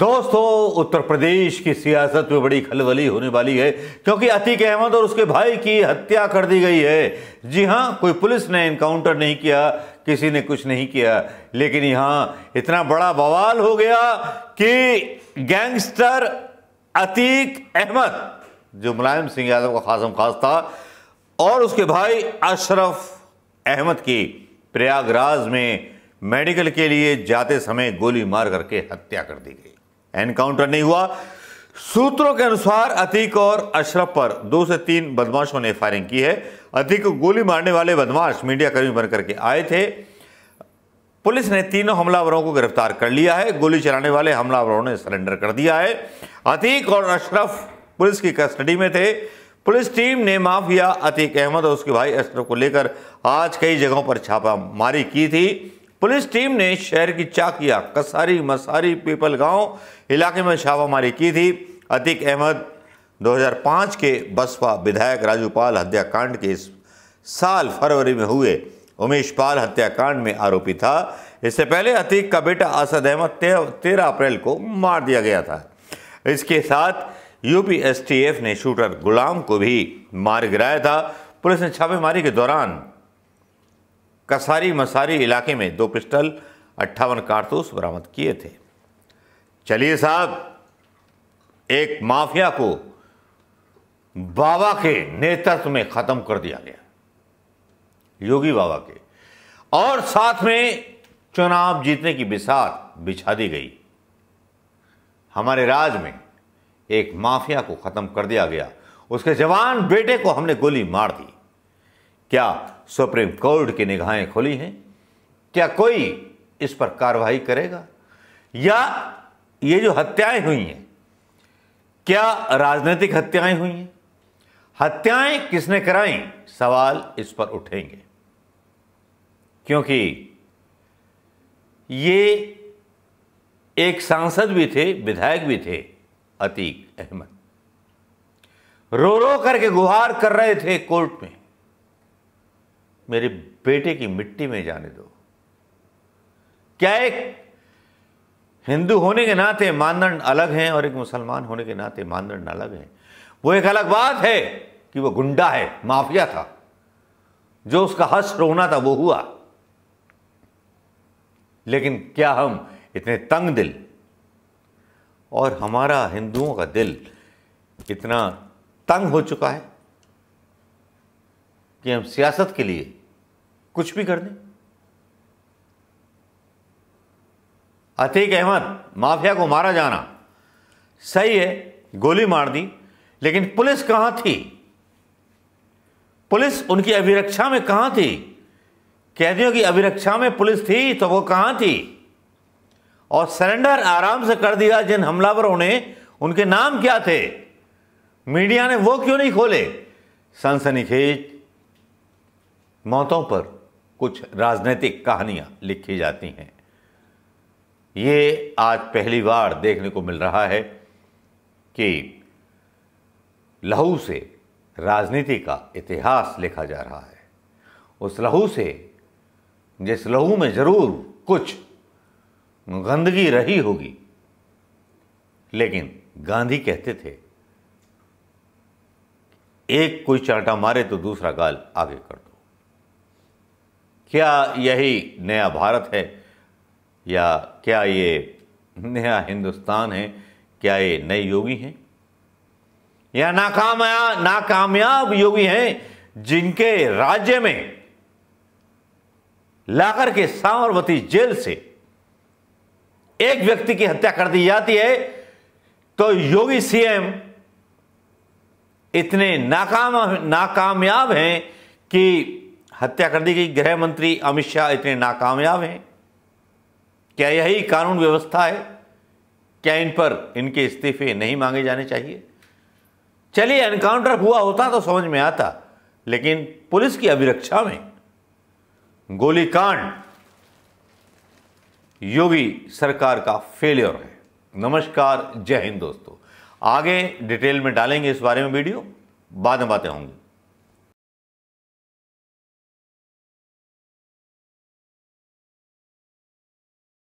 दोस्तों उत्तर प्रदेश की सियासत में बड़ी खलबली होने वाली है क्योंकि अतीक अहमद और उसके भाई की हत्या कर दी गई है जी हाँ कोई पुलिस ने इनकाउंटर नहीं किया किसी ने कुछ नहीं किया लेकिन यहाँ इतना बड़ा बवाल हो गया कि गैंगस्टर अतीक अहमद जो मुलायम सिंह यादव का खासम खास था और उसके भाई अशरफ अहमद की प्रयागराज में मेडिकल के लिए जाते समय गोली मार करके हत्या कर दी गई एनकाउंटर नहीं हुआ सूत्रों के अनुसार अतीक और अशरफ पर दो से तीन बदमाशों ने फायरिंग की है अतीक को गोली मारने वाले बदमाश मीडिया कर्मी बनकर के आए थे पुलिस ने तीनों हमलावरों को गिरफ्तार कर लिया है गोली चलाने वाले हमलावरों ने सरेंडर कर दिया है अतीक और अशरफ पुलिस की कस्टडी में थे पुलिस टीम ने माफिया अतीक अहमद और उसके भाई अशरफ को लेकर आज कई जगहों पर छापामारी की थी पुलिस टीम ने शहर की चाकिया कसारी मसारी पीपल गांव इलाके में छापामारी की थी अतीक अहमद 2005 के बसपा विधायक राजू पाल हत्याकांड के इस साल फरवरी में हुए उमेश पाल हत्याकांड में आरोपी था इससे पहले अतीक का बेटा असद अहमद तेरह अप्रैल को मार दिया गया था इसके साथ यूपीएसटीएफ ने शूटर गुलाम को भी मार गिराया था पुलिस ने छापेमारी के दौरान कसारी मसारी इलाके में दो पिस्टल अट्ठावन कारतूस बरामद किए थे चलिए साहब एक माफिया को बाबा के नेतृत्व में खत्म कर दिया गया योगी बाबा के और साथ में चुनाव जीतने की बिसात बिछा दी गई हमारे राज में एक माफिया को खत्म कर दिया गया उसके जवान बेटे को हमने गोली मार दी क्या सुप्रीम कोर्ट की निगाहें खुली हैं क्या कोई इस पर कार्रवाई करेगा या ये जो हत्याएं हुई हैं क्या राजनीतिक हत्याएं हुई हैं हत्याएं किसने कराई सवाल इस पर उठेंगे क्योंकि ये एक सांसद भी थे विधायक भी थे अतीक अहमद रो रो करके गुहार कर रहे थे कोर्ट में मेरे बेटे की मिट्टी में जाने दो क्या एक हिंदू होने के नाते मानदंड अलग हैं और एक मुसलमान होने के नाते मानदंड अलग हैं वो एक अलग बात है कि वो गुंडा है माफिया था जो उसका हस रोना था वो हुआ लेकिन क्या हम इतने तंग दिल और हमारा हिंदुओं का दिल इतना तंग हो चुका है कि हम सियासत के लिए कुछ भी कर दें अतीक अहमद माफिया को मारा जाना सही है गोली मार दी लेकिन पुलिस कहां थी पुलिस उनकी अभिरक्षा में कहां थी कैदियों की अभिरक्षा में पुलिस थी तो वो कहां थी और सरेंडर आराम से कर दिया जिन हमलावरों ने उनके नाम क्या थे मीडिया ने वो क्यों नहीं खोले सनसनीखेज मौतों पर कुछ राजनीतिक कहानियां लिखी जाती हैं ये आज पहली बार देखने को मिल रहा है कि लहू से राजनीति का इतिहास लिखा जा रहा है उस लहू से जिस लहू में ज़रूर कुछ गंदगी रही होगी लेकिन गांधी कहते थे एक कोई चांटा मारे तो दूसरा गाल आगे कर दो क्या यही नया भारत है या क्या ये नया हिंदुस्तान है क्या ये नए योगी हैं या नाकामया नाकामयाब योगी हैं जिनके राज्य में लाकर के सावरमती जेल से एक व्यक्ति की हत्या कर दी जाती है तो योगी सीएम इतने नाकाम नाकामयाब हैं कि हत्या कर दी गई गृह मंत्री अमित शाह इतने नाकामयाब हैं क्या यही कानून व्यवस्था है क्या इन पर इनके इस्तीफे नहीं मांगे जाने चाहिए चलिए एनकाउंटर हुआ होता तो समझ में आता लेकिन पुलिस की अभिरक्षा में गोलीकांड योगी सरकार का फेलियर है नमस्कार जय हिंद दोस्तों आगे डिटेल में डालेंगे इस बारे में वीडियो बाद में बातें होंगी